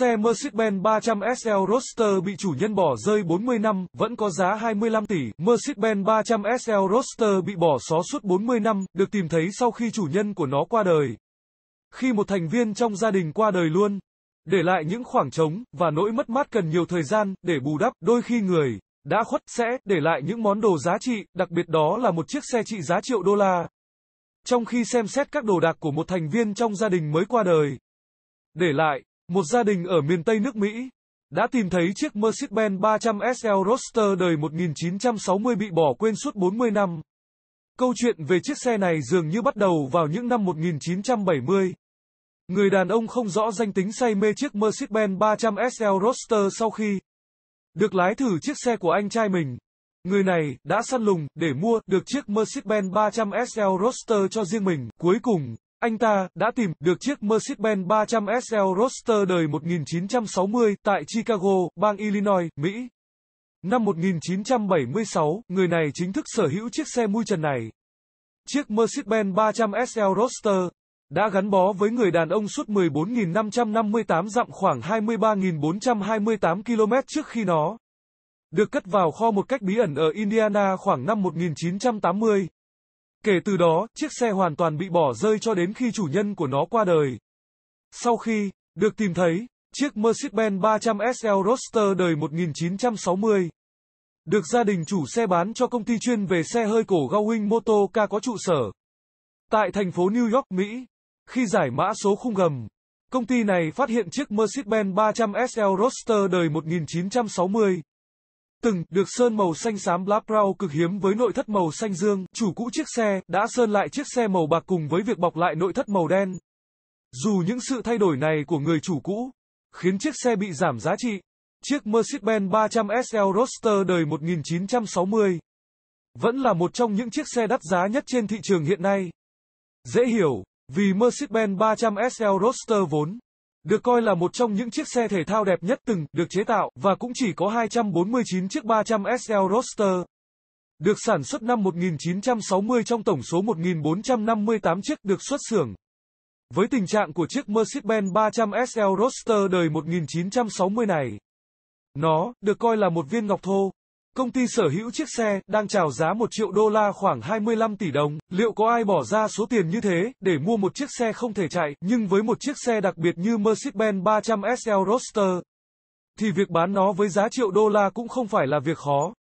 Xe Mercedes-Benz 300 SL Roadster bị chủ nhân bỏ rơi 40 năm, vẫn có giá 25 tỷ. Mercedes-Benz 300 SL Roadster bị bỏ xó suốt 40 năm, được tìm thấy sau khi chủ nhân của nó qua đời. Khi một thành viên trong gia đình qua đời luôn, để lại những khoảng trống và nỗi mất mát cần nhiều thời gian để bù đắp, đôi khi người đã khuất sẽ để lại những món đồ giá trị, đặc biệt đó là một chiếc xe trị giá triệu đô la. Trong khi xem xét các đồ đạc của một thành viên trong gia đình mới qua đời, để lại một gia đình ở miền Tây nước Mỹ đã tìm thấy chiếc Mercedes-Benz 300 SL Roadster đời 1960 bị bỏ quên suốt 40 năm. Câu chuyện về chiếc xe này dường như bắt đầu vào những năm 1970. Người đàn ông không rõ danh tính say mê chiếc Mercedes-Benz 300 SL Roadster sau khi được lái thử chiếc xe của anh trai mình. Người này đã săn lùng để mua được chiếc Mercedes-Benz 300 SL Roadster cho riêng mình. Cuối cùng, anh ta đã tìm được chiếc Mercedes-Benz 300 SL Roadster đời 1960 tại Chicago, bang Illinois, Mỹ. Năm 1976, người này chính thức sở hữu chiếc xe mui trần này. Chiếc Mercedes-Benz 300 SL Roadster đã gắn bó với người đàn ông suốt 14.558 dặm khoảng 23.428 km trước khi nó được cất vào kho một cách bí ẩn ở Indiana khoảng năm 1980. Kể từ đó, chiếc xe hoàn toàn bị bỏ rơi cho đến khi chủ nhân của nó qua đời. Sau khi được tìm thấy, chiếc Mercedes-Benz 300 SL Roadster đời 1960 được gia đình chủ xe bán cho công ty chuyên về xe hơi cổ Gowing Moto K có trụ sở tại thành phố New York, Mỹ. Khi giải mã số khung gầm, công ty này phát hiện chiếc Mercedes-Benz 300 SL Roadster đời 1960 Từng được sơn màu xanh xám Black Brown cực hiếm với nội thất màu xanh dương, chủ cũ chiếc xe đã sơn lại chiếc xe màu bạc cùng với việc bọc lại nội thất màu đen. Dù những sự thay đổi này của người chủ cũ khiến chiếc xe bị giảm giá trị, chiếc Mercedes-Benz 300 SL Roadster đời 1960 vẫn là một trong những chiếc xe đắt giá nhất trên thị trường hiện nay. Dễ hiểu, vì Mercedes-Benz 300 SL Roadster vốn được coi là một trong những chiếc xe thể thao đẹp nhất từng được chế tạo và cũng chỉ có 249 chiếc 300 SL Roadster. Được sản xuất năm 1960 trong tổng số 1458 chiếc được xuất xưởng. Với tình trạng của chiếc Mercedes-Benz 300 SL Roadster đời 1960 này, nó được coi là một viên ngọc thô. Công ty sở hữu chiếc xe đang chào giá 1 triệu đô la khoảng 25 tỷ đồng, liệu có ai bỏ ra số tiền như thế để mua một chiếc xe không thể chạy, nhưng với một chiếc xe đặc biệt như Mercedes-Benz 300 SL Roadster, thì việc bán nó với giá triệu đô la cũng không phải là việc khó.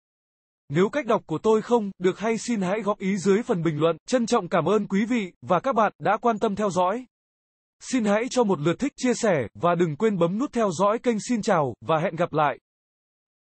Nếu cách đọc của tôi không được hay xin hãy góp ý dưới phần bình luận. Trân trọng cảm ơn quý vị và các bạn đã quan tâm theo dõi. Xin hãy cho một lượt thích, chia sẻ và đừng quên bấm nút theo dõi kênh xin chào và hẹn gặp lại.